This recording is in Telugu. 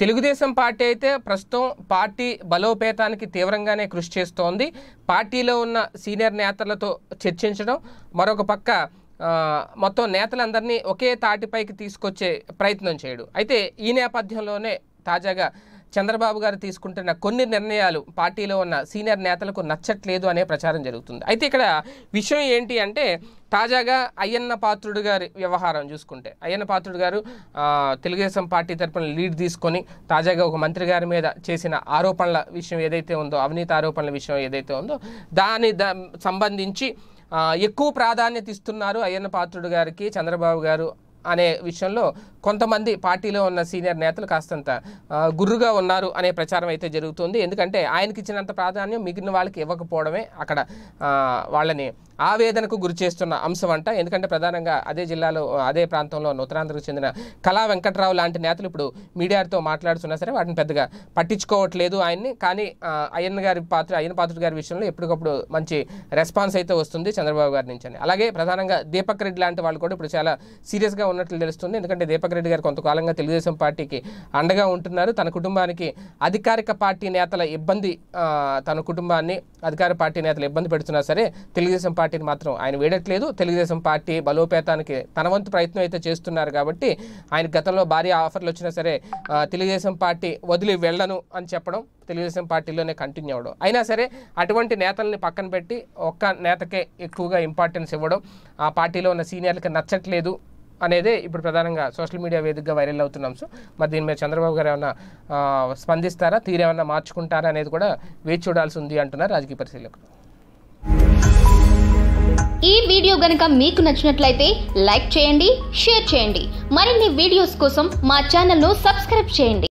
తెలుగుదేశం పార్టీ అయితే ప్రస్తుతం పార్టీ బలోపేతానికి తీవ్రంగానే కృషి చేస్తోంది పార్టీలో ఉన్న సీనియర్ నేతలతో చర్చించడం మరొక పక్క మొత్తం నేతలందరినీ ఒకే తాటిపైకి తీసుకొచ్చే ప్రయత్నం చేయడు అయితే ఈ నేపథ్యంలోనే తాజాగా చంద్రబాబు గారు తీసుకుంటున్న కొన్ని నిర్ణయాలు పార్టీలో ఉన్న సీనియర్ నేతలకు నచ్చట్లేదు అనే ప్రచారం జరుగుతుంది అయితే ఇక్కడ విషయం ఏంటి అంటే తాజాగా అయ్యన్న పాత్రుడు గారి వ్యవహారం చూసుకుంటే అయ్యన్న పాత్రుడు గారు తెలుగుదేశం పార్టీ తరఫున లీడ్ తీసుకొని తాజాగా ఒక మంత్రి గారి మీద చేసిన ఆరోపణల విషయం ఏదైతే ఉందో అవినీతి ఆరోపణల విషయం ఏదైతే ఉందో దాని సంబంధించి ఎక్కువ ప్రాధాన్యత ఇస్తున్నారు అయ్యన్న పాత్రుడు గారికి చంద్రబాబు గారు అనే విషయంలో కొంతమంది పార్టీలో ఉన్న సీనియర్ నేతలు కాస్తంత గుర్రుగా ఉన్నారు అనే ప్రచారం అయితే జరుగుతుంది ఎందుకంటే ఆయనకి ఇచ్చినంత ప్రాధాన్యం మిగిలిన వాళ్ళకి ఇవ్వకపోవడమే అక్కడ వాళ్ళని ఆవేదనకు గురి చేస్తున్న అంశం అంట ఎందుకంటే ప్రధానంగా అదే జిల్లాలో అదే ప్రాంతంలో ఉత్తరాంధ్రకు చెందిన కళా వెంకట్రావు లాంటి నేతలు ఇప్పుడు మీడియాతో మాట్లాడుతున్నా సరే వాటిని పెద్దగా పట్టించుకోవట్లేదు ఆయన్ని కానీ అయ్యన్న గారి పాత్ర అయ్యన్న పాత్రుడు గారి విషయంలో ఎప్పటికప్పుడు మంచి రెస్పాన్స్ అయితే వస్తుంది చంద్రబాబు గారి నుంచి అలాగే ప్రధానంగా దీపక్ రెడ్డి లాంటి వాళ్ళు కూడా ఇప్పుడు చాలా సీరియస్గా ఉన్నట్లు తెలుస్తుంది ఎందుకంటే దీపక్ రెడ్డి గారు కొంతకాలంగా తెలుగుదేశం పార్టీకి అండగా ఉంటున్నారు తన కుటుంబానికి అధికారిక పార్టీ నేతల ఇబ్బంది తన కుటుంబాన్ని అధికార పార్టీ నేతలు ఇబ్బంది పెడుతున్నా సరే తెలుగుదేశం పార్టీని మాత్రం ఆయన వీడట్లేదు తెలుగుదేశం పార్టీ బలోపేతానికి తన వంతు ప్రయత్నం అయితే చేస్తున్నారు కాబట్టి ఆయన గతంలో భారీ ఆఫర్లు వచ్చినా సరే తెలుగుదేశం పార్టీ వదిలి వెళ్ళను అని చెప్పడం తెలుగుదేశం పార్టీలోనే కంటిన్యూ అవ్వడం అయినా సరే అటువంటి నేతల్ని పక్కన పెట్టి ఒక్క నేతకే ఎక్కువగా ఇంపార్టెన్స్ ఇవ్వడం ఆ పార్టీలో ఉన్న సీనియర్లకి నచ్చట్లేదు అనేది ఇప్పుడు ప్రధానంగా సోషల్ మీడియా వేదికగా వైరల్ అవుతున్నాం సో మరి దీని మీద చంద్రబాబు గారు ఏమైనా స్పందిస్తారా తీరేమన్నా మార్చుకుంటారా అనేది కూడా వేచి చూడాల్సి ఉంది అంటున్నారు రాజకీయ పరిశీలకులు ఈ వీడియో గనుక మీకు నచ్చినట్లయితే లైక్ చేయండి షేర్ చేయండి మరిన్ని వీడియోస్ కోసం మా ఛానల్ను సబ్స్క్రైబ్ చేయండి